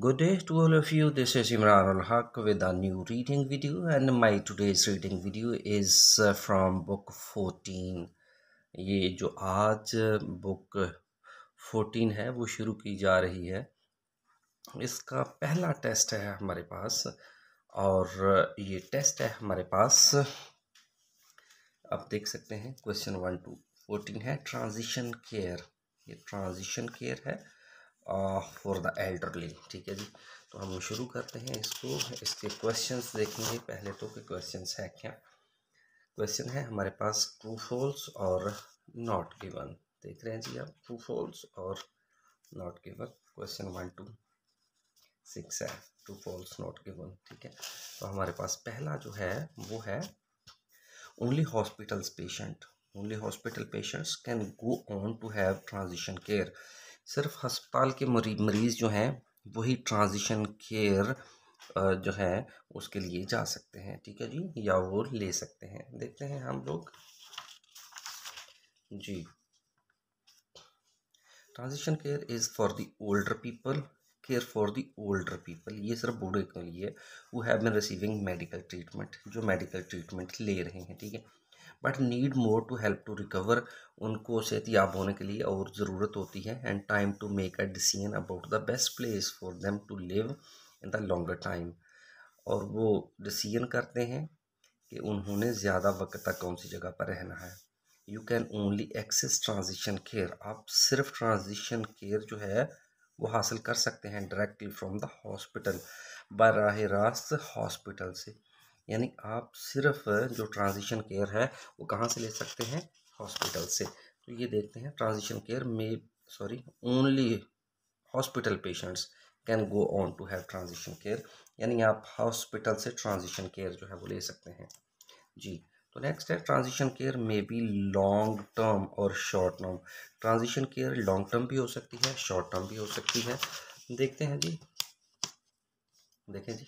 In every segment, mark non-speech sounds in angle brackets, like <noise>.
Good day to all of you. This is Imran Al Haq with a new reading video, and my today's reading video is from book fourteen. ये जो आज book fourteen है वो शुरू की जा रही है इसका पहला test है हमारे पास और ये test है हमारे पास आप देख सकते हैं question वन टू fourteen है transition care ये transition care है फॉर द एल्डरली ठीक है जी तो हम शुरू करते हैं इसको इसके क्वेश्चंस देखेंगे पहले तो कि क्वेश्चंस है क्या क्वेश्चन है हमारे पास ट्रू फॉल्स और नॉट गिवन देख रहे हैं जी आप ट्रू फॉल्स और not given question one two six है ट्रू फॉल्स नॉट गिवन ठीक है तो हमारे पास पहला जो है वो है only hospitals patient only hospital patients can go on to have transition care सिर्फ हस्पताल के मरीज़ जो हैं वही ट्रांजिशन केयर जो है उसके लिए जा सकते हैं ठीक है जी या वो ले सकते हैं देखते हैं हम लोग जी transition care is for the older people care for the older people ये सिर्फ बूढ़े के लिए वो have been receiving medical treatment जो मेडिकल ट्रीटमेंट ले रहे हैं ठीक है but need more to help to recover उनको सेहतियाब होने के लिए और ज़रूरत होती है and time to make a decision about the best place for them to live in the longer time और वो डिसीजन करते हैं कि उन्होंने ज़्यादा वक्त तक कौन सी जगह पर रहना है you can only access transition care आप सिर्फ ट्रांजिशन केयर जो है वो हासिल कर सकते हैं डायरेक्टली फ्रॉम द हॉस्पिटल बराह रास्त हॉस्पिटल से यानी आप सिर्फ जो ट्रांजिशन केयर है वो कहाँ से ले सकते हैं हॉस्पिटल से तो ये देखते हैं transition care may sorry only hospital patients can go on to have transition care यानी आप हॉस्पिटल से ट्रांजिशन केयर जो है वो ले सकते हैं जी तो नेक्स्ट है transition care may be long term और short term transition care long term भी हो सकती है शॉर्ट टर्म भी हो सकती है देखते हैं जी देखें जी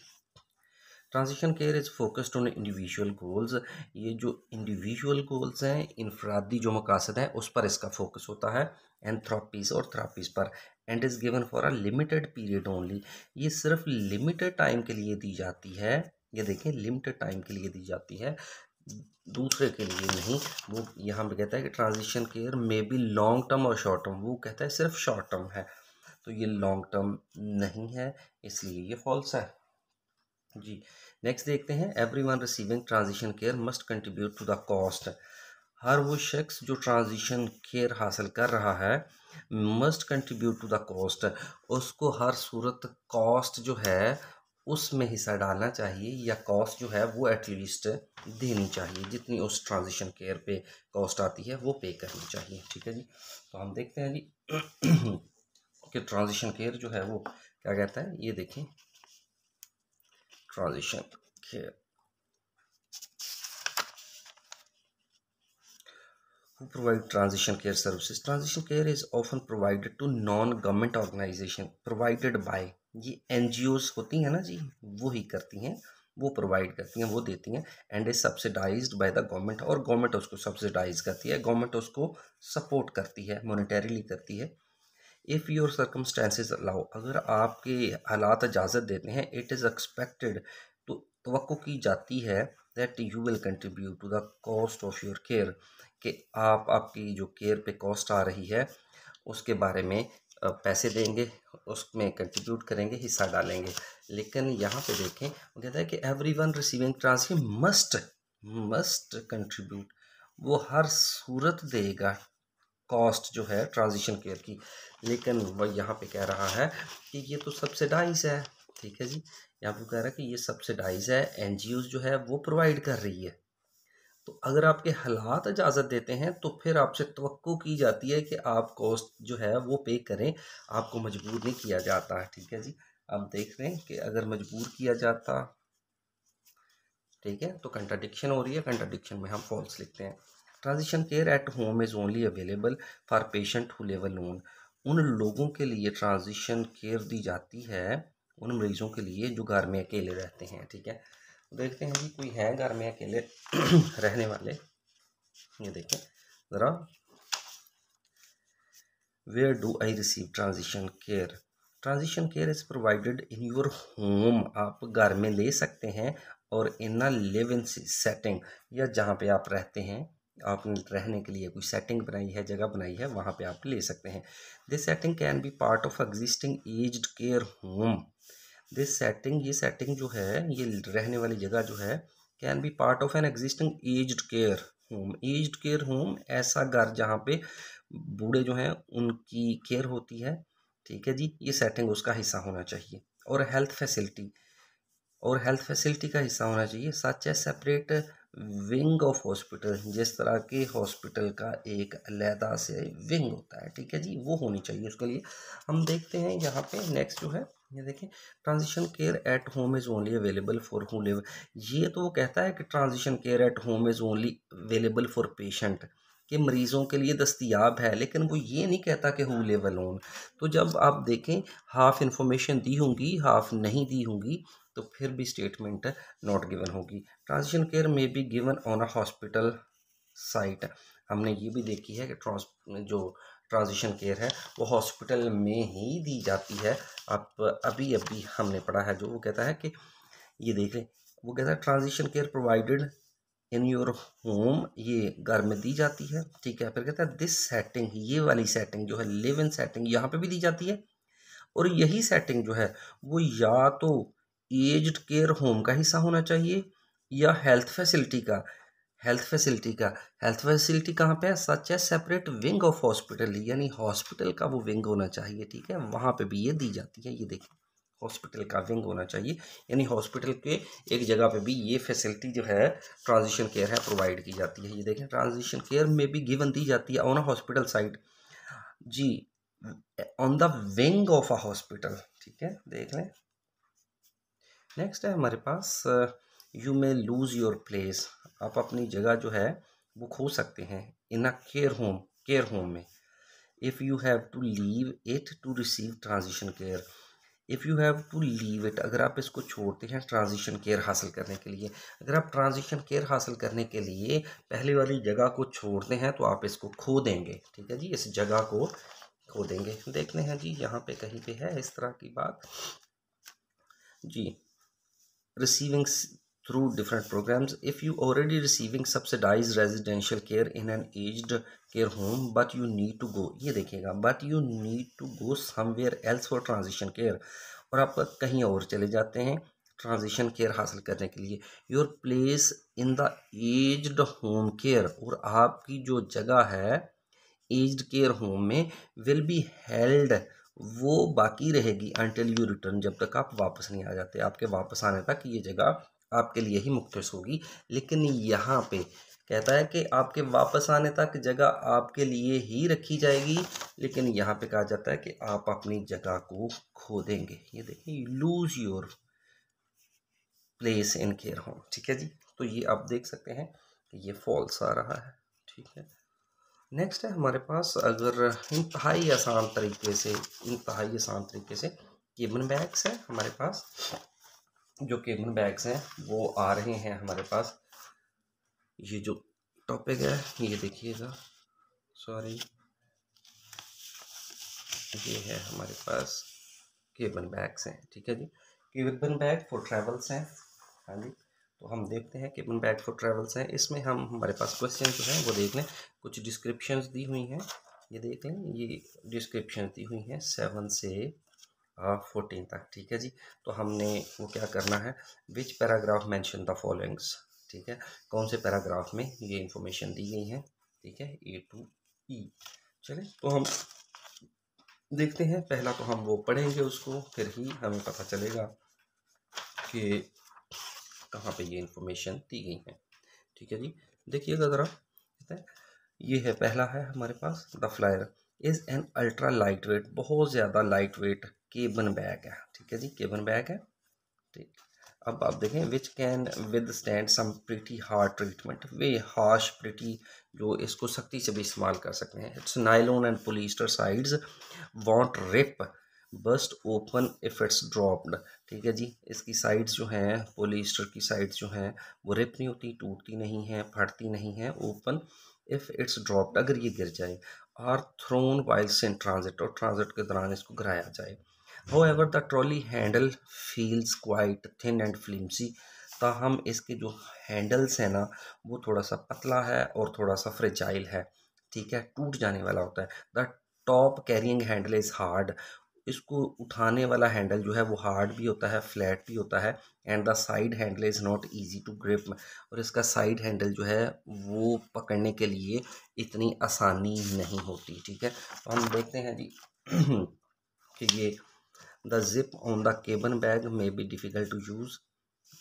transition care is focused on individual goals ये जो इंडिविजुअल गोल्स हैं इनफरादी जो मकासद हैं उस पर इसका फोकस होता है एंड थ्रापीज और थ्रापीज पर and is given for a limited period only ये सिर्फ लिमिटेड टाइम के लिए दी जाती है ये देखें लिमिटेड टाइम के लिए दी जाती है दूसरे के लिए नहीं वो यहाँ पे कहता है कि transition care may be long term और शॉर्ट टर्म वो कहता है सिर्फ शॉर्ट टर्म है तो ये लॉन्ग टर्म नहीं है इसलिए ये फॉल्स है जी नेक्स्ट देखते हैं every one receiving transition care must contribute to the cost हर वो शख्स जो ट्रांजिशन केयर हासिल कर रहा है must contribute to the cost उसको हर सूरत कॉस्ट जो है उसमें हिस्सा डालना चाहिए या कॉस्ट जो है वो एटलीस्ट देनी चाहिए जितनी उस ट्रांजिशन केयर पे कॉस्ट आती है वो पे करनी चाहिए ठीक है जी तो हम देखते हैं जी कि ट्रांजिशन केयर जो है वो क्या कहता है ये देखें transition here. Who provide transition care services? Transition care is often provided to non-government organization provided by ये एन होती हैं ना जी वो ही करती हैं वो प्रोवाइड करती हैं वो देती हैं and is subsidise by the government और गवर्नमेंट उसको सब्सिडाइज करती है गवर्नमेंट उसको सपोर्ट करती है मोनिटरीली करती है इफ़ योर सर्कमस्टेंसेज अलाउ अगर आपके हालात इजाज़त देते हैं इट इज़ एक्सपेक्टेड तो तो की जाती है that you will contribute to the cost of your care कि आप आपकी जो केयर पे कॉस्ट आ रही है उसके बारे में पैसे देंगे उसमें कंट्रीब्यूट करेंगे हिस्सा डालेंगे लेकिन यहाँ पे देखें वो कहता है कि every one receiving transfer must must contribute वो हर सूरत देगा कॉस्ट जो है ट्रांजिशन केयर की लेकिन वह यहाँ पे कह रहा है कि ये तो सब्सिडाइज है ठीक है जी यहाँ पे कह रहा है कि ये सब्सिडाइज है एन जो है वो प्रोवाइड कर रही है तो अगर आपके हालात इजाज़त देते हैं तो फिर आपसे तो की जाती है कि आप कॉस्ट जो है वो पे करें आपको मजबूर नहीं किया जाता है ठीक है जी आप देख रहे हैं कि अगर मजबूर किया जाता ठीक है तो कंट्राडिक्शन हो रही है कंट्राडिक्शन में हम फॉल्स लिखते हैं transition care at home is only available for patient who live alone उन लोगों के लिए ट्रांजिशन केयर दी जाती है उन मरीजों के लिए जो घर में अकेले रहते हैं ठीक है देखते हैं जी कोई है घर में अकेले <clears throat> रहने वाले ये देखें ज़रा where do I receive transition care transition care is provided in your home आप घर में ले सकते हैं और इन लिव इन सेटिंग या जहाँ पे आप रहते हैं आपने रहने के लिए कोई सेटिंग बनाई है जगह बनाई है वहाँ पे आप ले सकते हैं this setting can be part of existing aged care home this setting ये सेटिंग जो है ये रहने वाली जगह जो है can be part of an existing aged care home aged care home ऐसा घर जहाँ पे बूढ़े जो हैं उनकी केयर होती है ठीक है जी ये सेटिंग उसका हिस्सा होना चाहिए और हेल्थ फैसिलिटी और हेल्थ फैसिलिटी का हिस्सा होना चाहिए सच है सेपरेट विंग ऑफ हॉस्पिटल जिस तरह के हॉस्पिटल का एक अलहदा से विंग होता है ठीक है जी वो होनी चाहिए उसके लिए हम देखते हैं यहाँ पे नेक्स्ट जो है ये देखें transition care at home is only available for who live ये तो वो कहता है कि transition care at home is only available for patient कि मरीज़ों के लिए दस्तियाब है लेकिन वो ये नहीं कहता कि हु लेवल ओन तो जब आप देखें हाफ़ इंफॉर्मेशन दी होंगी हाफ़ नहीं दी होंगी तो फिर भी स्टेटमेंट नॉट गिवन होगी ट्रांजिशन केयर में भी given on a hospital site हमने ये भी देखी है कि ट्रांस जो ट्रांजिशन केयर है वो हॉस्पिटल में ही दी जाती है आप अभी अभी हमने पढ़ा है जो वो कहता है कि ये देख लें वो कहता है transition care provided in your home ये घर में दी जाती है ठीक है फिर कहता है दिस सेटिंग ये वाली सेटिंग जो है लिव इन सेटिंग यहाँ पे भी दी जाती है और यही सेटिंग जो है वो या तो एज्ड केयर होम का हिस्सा होना चाहिए या हेल्थ फैसिलिटी का हेल्थ फैसिलिटी का हेल्थ फैसिलिटी कहाँ पे है सच है सेपरेट विंग ऑफ हॉस्पिटल यानी हॉस्पिटल का वो विंग होना चाहिए ठीक है वहाँ पे भी ये दी जाती है ये देखिए हॉस्पिटल का विंग होना चाहिए यानी हॉस्पिटल के एक जगह पे भी ये फैसिलिटी जो है ट्रांजिशन केयर है प्रोवाइड की जाती है ये देखें ट्रांजिशन केयर में भी गिवन दी जाती है ऑन अ हॉस्पिटल साइड जी on the wing of a hospital ठीक है देख लें नेक्स्ट है हमारे पास you may lose your place आप अपनी जगह जो है वो खो सकते हैं in a care home care home में if you have to leave it to receive transition care if you have to leave it अगर आप इसको छोड़ते हैं ट्रांजिशन केयर हासिल करने के लिए अगर आप ट्रांजिशन केयर हासिल करने के लिए पहले वाली जगह को छोड़ते हैं तो आप इसको खो देंगे ठीक है जी इस जगह को खो देंगे देखते हैं जी यहाँ पे कहीं पे है इस तरह की बात जी receiving through different programs if you already receiving subsidized residential care in an aged care home but you need to go ye देखिएगा but you need to go somewhere else for transition care aur aap कहीं aur chale jate hain transition care हासिल करने के लिए your place in the aged home care और आपकी जो जगह है एज्ड केयर होम में विल बी हेल्ड वो बाकी रहेगी अनटिल यू रिटर्न जब तक आप वापस नहीं आ जाते आपके वापस आने तक ये जगह आपके लिए ही मुख्तस होगी लेकिन यहाँ पे कहता है कि आपके वापस आने तक जगह आपके लिए ही रखी जाएगी लेकिन यहाँ पे कहा जाता है कि आप अपनी जगह को खो देंगे ये देखिए lose your place in care home ठीक है जी तो ये आप देख सकते हैं कि ये फॉल्स आ रहा है ठीक है नेक्स्ट है हमारे पास अगर इंतहाई आसान तरीके से इंतहाई आसान तरीके से केबन बैग्स हैं हमारे पास जो केबन बैग्स हैं वो आ रहे हैं हमारे पास ये जो टॉपिक है ये देखिएगा सॉरी ये है हमारे पास केबन बैग्स हैं ठीक है जी केबन बैग फॉर ट्रेवल्स हैं हाँ जी तो हम देखते हैं कि अपन बैग फॉर ट्रेवल्स हैं इसमें हम हमारे पास क्वेश्चन जो है वो देख लें कुछ डिस्क्रिप्शन दी हुई हैं ये देख लें ये डिस्क्रिप्शन दी हुई हैं सेवन से फोर्टीन तक ठीक है जी तो हमने वो क्या करना है which paragraph mention the followings ठीक है कौन से पैराग्राफ में ये इंफॉर्मेशन दी गई है ठीक है ए टू ई चले तो हम देखते हैं पहला तो हम वो पढ़ेंगे उसको फिर ही हमें पता चलेगा कि कहाँ पे ये इन्फॉर्मेशन दी गई है ठीक है जी देखिएगा ज़रा ये है पहला है हमारे पास the flyer is an ultra light weight बहुत ज़्यादा लाइट वेट केबन बैग है ठीक है जी केबन बैग है ठीक अब आप देखें which can withstand some pretty hard treatment way harsh pretty जो इसको सख्ती से भी इस्तेमाल कर सकते हैं it's nylon and polyester sides won't rip bust open if it's dropped ठीक है जी इसकी साइड्स जो हैं पोलिस्टर की साइड्स जो हैं वो रिप नहीं होती टूटती नहीं है फटती नहीं है ओपन इफ़ इट्स ड्रॉप्ड अगर ये गिर जाए or thrown whiles in transit और ट्रांजिट के दौरान इसको गिराया जाए however the trolley handle feels quite thin and flimsy ताहम इसके जो हैंडल्स हैं ना वो थोड़ा सा पतला है और थोड़ा सा फ्रिजाइल है ठीक है टूट जाने वाला होता है the top carrying handle is hard इसको उठाने वाला हैंडल जो है वो हार्ड भी होता है फ्लैट भी होता है and the side handle is not easy to grip और इसका साइड हैंडल जो है वो पकड़ने के लिए इतनी आसानी नहीं होती ठीक है तो हम देखते हैं जी <clears throat> कि ये the zip on the cabin bag may be difficult to use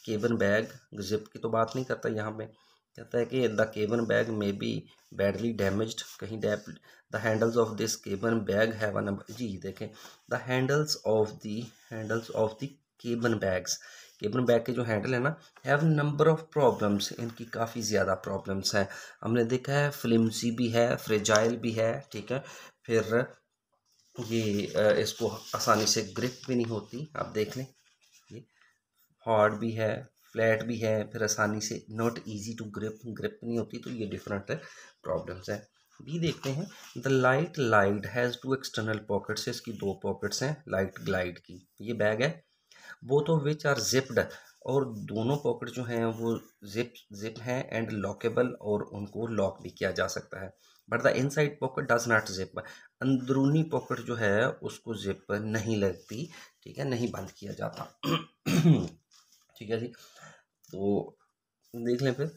cabin bag zip की तो बात नहीं करता यहाँ पे कहता है कि the cabin bag may be badly damaged कहीं डैप the handles of this cabin bag है जी देखें the handles of the handles of the cabin bags cabin bag के जो हैंडल है ना हैव नंबर ऑफ प्रॉब्लम्स इनकी काफ़ी ज़्यादा प्रॉब्लम्स हैं हमने देखा है फिल्मसी भी है फ्रेजाइल भी है ठीक है फिर ये इसको आसानी से ग्रिप भी नहीं होती आप देख लें ये भी है फ्लैट भी है फिर आसानी से not easy to grip grip नहीं होती तो ये डिफरेंट प्रॉब्लम्स हैं भी देखते हैं the light light has two external pockets इसकी दो पॉकेट्स हैं लाइट ग्लाइड की ये बैग है वो तो विच आर जिप्ड और दोनों पॉकेट जो हैं वो जिप जिप हैं एंड लॉकेबल और उनको लॉक भी किया जा सकता है but the inside pocket does not zip अंदरूनी पॉकेट जो है उसको जिप नहीं लगती ठीक है नहीं बंद किया जाता <clears throat> ठीक है जी तो देख लें फिर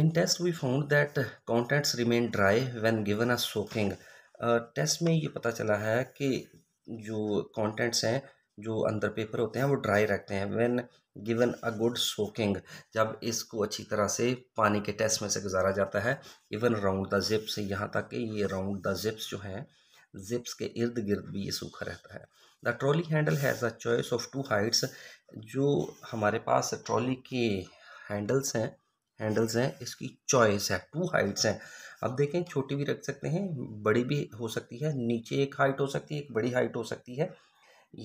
in test we found that contents remain dry when given a soaking test में ये पता चला है कि जो कॉन्टेंट्स हैं जो अंदर पेपर होते हैं वो ड्राई रखते हैं when given a good soaking जब इसको अच्छी तरह से पानी के टेस्ट में से गुजारा जाता है इवन राउंड द जिप्स यहाँ तक कि ये राउंड द जिप्स जो हैं जिप्स के इर्द गिर्द भी ये सूखा रहता है the trolley handle has a choice of two heights जो हमारे पास ट्रॉली के हैंडल्स हैं हैंडल्स हैं इसकी चॉइस है टू हाइट्स हैं अब देखें छोटी भी रख सकते हैं बड़ी भी हो सकती है नीचे एक हाइट हो सकती है एक बड़ी हाइट हो सकती है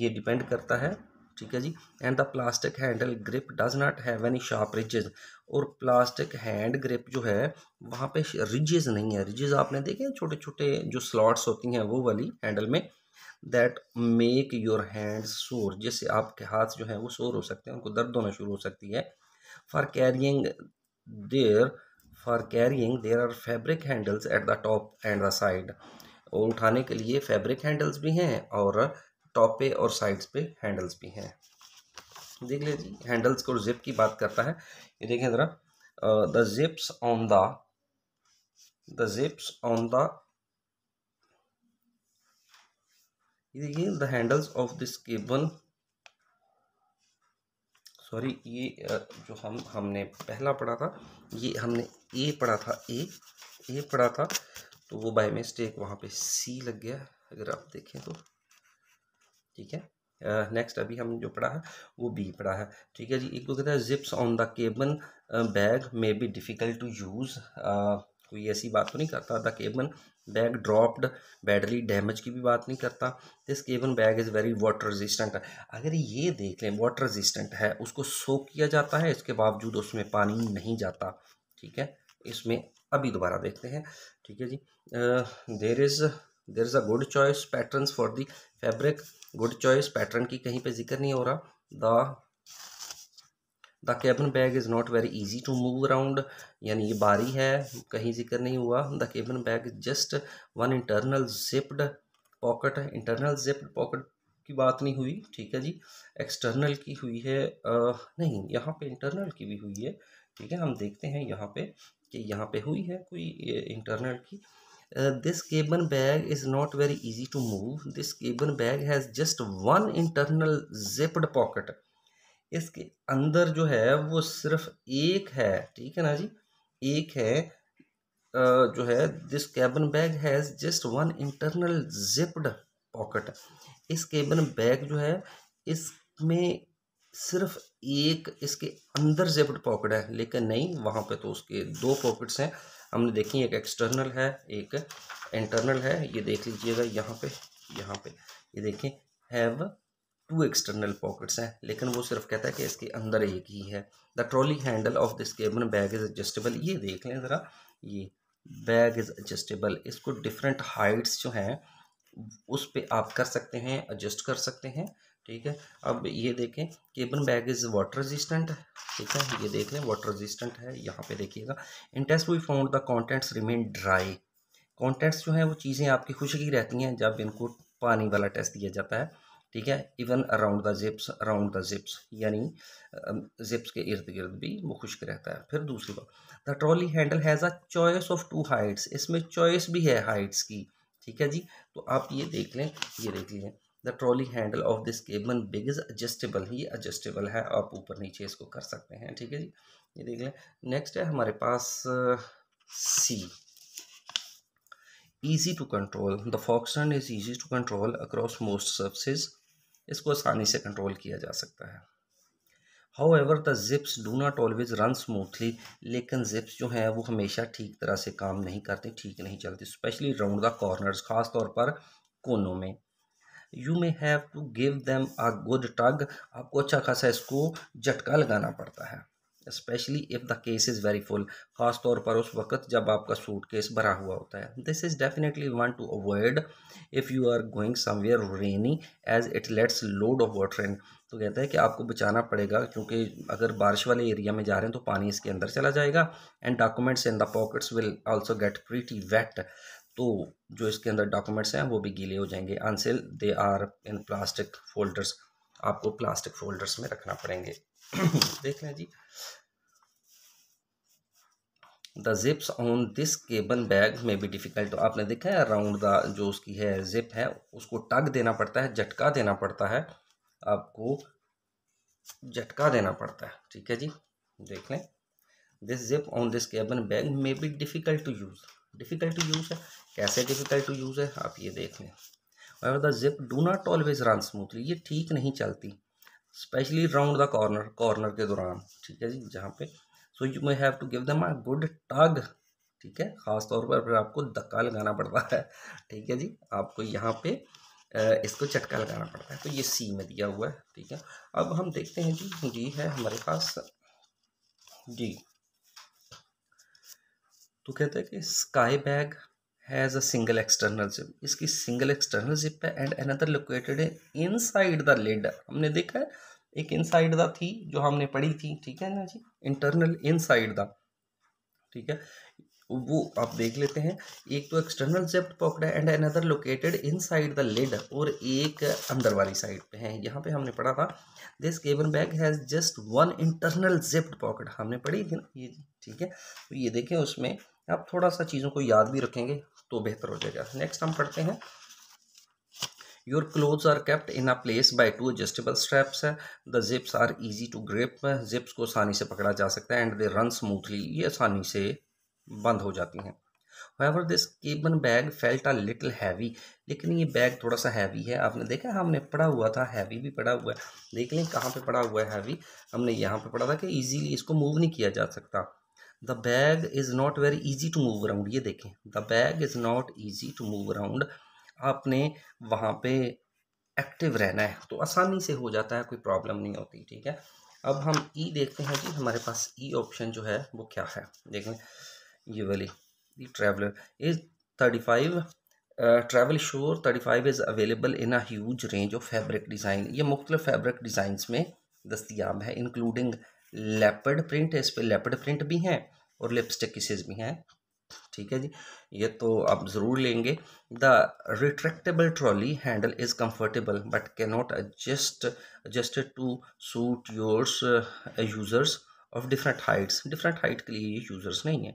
ये डिपेंड करता है ठीक है जी and the plastic handle grip does not have any sharp ridges और प्लास्टिक हैंड ग्रिप जो है वहाँ पे रिजेज नहीं है रिजेज आपने देखे छोटे छोटे जो स्लॉट्स होती हैं वो वाली हैंडल में दैट मेक योर हैंड सोर जिससे आपके हाथ जो है वो सोर हो सकते हैं उनको दर्द होना शुरू हो सकती है for carrying there for carrying there are fabric handles at the top and the side और उठाने के लिए फैब्रिक हैंडल्स भी हैं और टॉप पे और साइड्स पे हैंडल्स भी हैं देख लीजिए हैंडल्स को जिप की बात करता है ये देखें ज़रा the zips on the the zips on the ये देखिए the handles of this cable sorry ये जो हम हमने पहला पढ़ा था ये हमने ए पढ़ा था ए ए पढ़ा था तो वो बाय मिस्टेक वहाँ पे सी लग गया अगर आप देखें तो ठीक है नेक्स्ट अभी हम जो पढ़ा है वो बी पढ़ा है ठीक है जी एक तो कहते हैं zips on the cabin bag may be difficult to use कोई ऐसी बात तो नहीं करता the cabin bag dropped battery damage की भी बात नहीं करता this cabin bag is very water resistant अगर ये देख लें वाटर रेजिस्टेंट है उसको सोक किया जाता है इसके बावजूद उसमें पानी नहीं जाता ठीक है इसमें अभी दोबारा देखते हैं ठीक है जी there is there is a good choice pattern for the fabric good choice pattern की कहीं पे जिक्र नहीं हो रहा the the cabin bag is not very easy to move around यानी ये बारी है कहीं जिक्र नहीं हुआ the cabin bag just one internal zipped pocket internal zipped pocket की बात नहीं हुई ठीक है जी एक्सटर्नल की हुई है आ, नहीं यहाँ पे इंटरनल की भी हुई है ठीक है हम देखते हैं यहाँ पे कि यहाँ पे हुई है कोई इंटरनल की this cabin bag is not very easy to move this cabin bag has just one internal zipped pocket इसके अंदर जो है वो सिर्फ एक है ठीक है ना जी एक है uh, जो है this cabin bag has just one internal zipped pocket इस केबन बैग जो है इसमें सिर्फ एक इसके अंदर जेब्ड पॉकेट है लेकिन नहीं वहाँ पे तो उसके दो पॉकेट्स हैं हमने देखी एक एक्सटर्नल है एक इंटरनल है ये देख लीजिएगा यहाँ पे यहाँ पे ये देखें हैव टू एक्सटर्नल पॉकेट्स हैं लेकिन वो सिर्फ कहता है कि इसके अंदर एक ही है the trolley handle of this cabin bag is adjustable ये देख लें ज़रा ये बैग इज़ एडजस्टेबल इसको डिफरेंट हाइट्स जो हैं उस पर आप कर सकते हैं एडजस्ट कर सकते हैं ठीक है अब ये देखें cabin bag is water resistant ठीक है ये देख लें वाटर रेजिस्टेंट है यहाँ पे देखिएगा in test we found the contents remain dry contents जो हैं वो चीज़ें आपकी खुशकी रहती हैं जब इनको पानी वाला टेस्ट दिया जाता है ठीक है even around the zips around the zips यानी जिप्स के इर्द गिर्द भी वो खुश्क रहता है फिर दूसरी बात the trolley handle has a choice of two heights इसमें चॉइस भी है हाइट्स की ठीक है जी तो आप ये देख लें ये देख लीजिए the trolley handle of this cabin big is adjustable ही एडजस्टेबल है आप ऊपर नीचे इसको कर सकते हैं ठीक है जी ये देख लें नेक्स्ट है हमारे पास see easy to control the फॉक्सन is easy to control across most service इसको आसानी से कंट्रोल किया जा सकता है however the zips do not always run smoothly लेकिन जिप्स जो हैं वो हमेशा ठीक तरह से काम नहीं करते ठीक नहीं चलते स्पेशली राउंड द कॉर्नर्स ख़ास तौर पर कोनों में you may have to give them a good tug आपको अच्छा खासा इसको झटका लगाना पड़ता है specially if the case is very full ख़ास तौर पर उस वक्त जब आपका सूट केस भरा हुआ होता है this is definitely one to avoid if you are going somewhere rainy as it lets load of water in तो कहता है कि आपको बचाना पड़ेगा क्योंकि अगर बारिश वाले एरिया में जा रहे हैं तो पानी इसके अंदर चला जाएगा and documents in the pockets will also get pretty wet तो जो इसके अंदर डॉक्यूमेंट्स हैं वो भी गीले हो जाएंगे अनसेल they are in plastic folders आपको प्लास्टिक फोल्डर्स में रखना पड़ेंगे <clears throat> देख लें जी the zips on this cabin bag में भी डिफ़िकल्ट तो आपने देखा है अराउंड द जो उसकी है जिप है उसको टग देना पड़ता है झटका देना पड़ता है आपको झटका देना पड़ता है ठीक है जी देख लें this zip on this cabin bag में भी difficult to use difficult to use है कैसे डिफ़िकल्ट टू यूज़ है आप ये देख लें और the zip do not always run smoothly ये ठीक नहीं चलती specially round the corner corner के दौरान ठीक है जी जहाँ पे so you may have to give them a good टग ठीक है ख़ास तौर पर फिर आपको धक्का लगाना पड़ता है ठीक है जी आपको यहाँ पे इसको चटका लगाना पड़ता है तो ये सी में दिया हुआ है ठीक है अब हम देखते हैं जी जी है हमारे पास जी तो कहता है कि sky bag has a single external zip इसकी सिंगल एक्सटर्नल जिप है एंड अनदर लोकेटेड है साइड द लिड हमने देखा है एक इन साइड द थी जो हमने पढ़ी थी ठीक है ना जी इंटरनल साइड द ठीक है वो आप देख लेते हैं एक तो एक्सटर्नल जेप्ट पॉकेट है and another located inside the lid और एक अंदर वाली साइड पे है यहाँ पे हमने पढ़ा था this cabin bag has just one internal zipped pocket हमने पढ़ी थी ना ये ठीक है तो ये देखें उसमें आप थोड़ा सा चीज़ों को याद भी रखेंगे तो बेहतर हो जाएगा नेक्स्ट हम पढ़ते हैं your cloth are kept in a place by two adjustable straps है the zips are easy to grip zips को आसानी से पकड़ा जा सकता है एंड दे रन स्मूथली ये आसानी से बंद हो जाती हैं however this cabin bag felt a little heavy लेकिन ये बैग थोड़ा सा हैवी है आपने देखा हमने पढ़ा हुआ था हैवी भी पढ़ा हुआ है देख लें कहाँ पर पढ़ा हुआ है हैवी हमने यहाँ पर पढ़ा था कि ईजीली इसको मूव नहीं किया जा सकता the bag is not very easy to move around ये देखें the bag is not easy to move around आपने वहाँ पे एक्टिव रहना है तो आसानी से हो जाता है कोई प्रॉब्लम नहीं होती ठीक है अब हम ई e देखते हैं कि हमारे पास ई e ऑप्शन जो है वो क्या है देखें ये वाली E traveller is thirty five travel sure thirty five is available in a huge range of fabric design ये मुख्तलिफ फैब्रिक डिज़ाइंस में दस्तियाब है इंक्लूडिंग लेपर्ड प्रिंट इस पर लेपर्ड प्रिंट भी हैं और लिपस्टिक किसेज भी हैं ठीक है जी ये तो आप ज़रूर लेंगे the retractable trolley handle is comfortable but can not adjust adjusted to suit yours users of different heights different height के लिए ये यूज़र्स नहीं है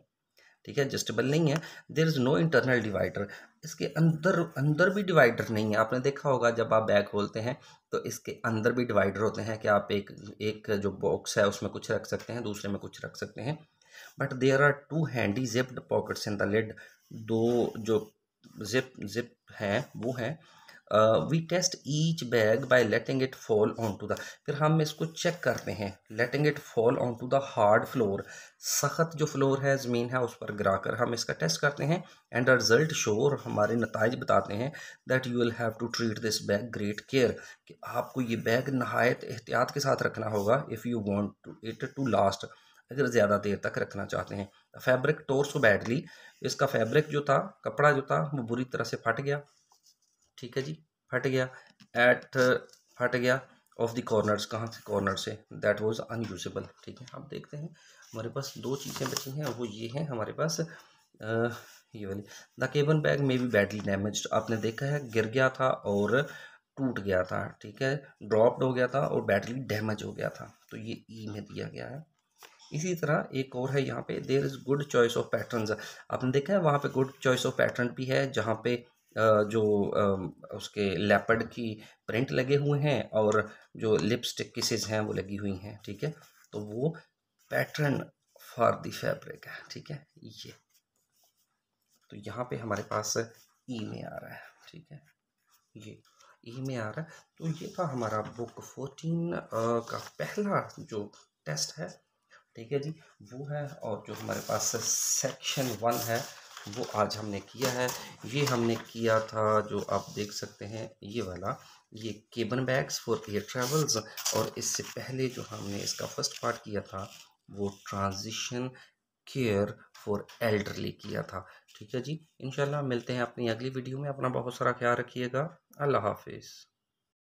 ठीक है एडजस्टेबल नहीं है there is no internal divider इसके अंदर अंदर भी डिवाइडर नहीं है आपने देखा होगा जब आप बैग खोलते हैं तो इसके अंदर भी डिवाइडर होते हैं कि आप एक एक जो बॉक्स है उसमें कुछ रख सकते हैं दूसरे में कुछ रख सकते हैं but there are two handy zipped pockets in the lid दो जो जिप जिप हैं वो हैं we test each bag by letting it fall on to the फिर हम इसको चेक करते हैं letting it fall on to the hard floor सख्त जो फ्लोर है ज़मीन है उस पर गिरा कर हम इसका टेस्ट करते हैं एंड द रिजल्ट शोर हमारे नतज बताते हैं that you will have to treat this bag great care कि आपको ये बैग नहायत एहतियात के साथ रखना होगा if you want to it to last अगर ज़्यादा देर तक रखना चाहते हैं फैब्रिक को बैडली इसका फैब्रिक जो था कपड़ा जो था वो बुरी तरह से फट गया ठीक है जी फट गया एट फट गया ऑफ द कॉर्नर्स कहाँ से corner say that was unusable ठीक है आप देखते हैं हमारे पास दो चीज़ें बची हैं वो ये हैं हमारे पास ये वाली the cabin bag may be badly damage आपने देखा है गिर गया था और टूट गया था ठीक है ड्रॉप्ड हो गया था और बैटरी डैमेज हो गया था तो ये ई e में दिया गया है इसी तरह एक और है यहाँ पे there is good choice of patterns आपने देखा है वहाँ पे गुड चॉइस ऑफ पैटर्न भी है जहाँ पे जो उसके लेपर्ड की प्रिंट लगे हुए हैं और जो लिपस्टिक किसेज हैं वो लगी हुई हैं ठीक है तो वो पैटर्न फॉर द फैब्रिक है ठीक है ये तो यहाँ पे हमारे पास ई e में आ रहा है ठीक है ये ई e में आ रहा है तो ये था हमारा बुक फोर्टीन का पहला जो टेस्ट है ठीक है जी वो है और जो हमारे पास सेक्शन वन है वो आज हमने किया है ये हमने किया था जो आप देख सकते हैं ये वाला ये cabin bags for air travels और इससे पहले जो हमने इसका फर्स्ट पार्ट किया था वो ट्रांजिशन केयर फॉर एल्डरली किया था ठीक है जी इंशाल्लाह मिलते हैं अपनी अगली वीडियो में अपना बहुत सारा ख्याल रखिएगा अल्लाह हाफिज़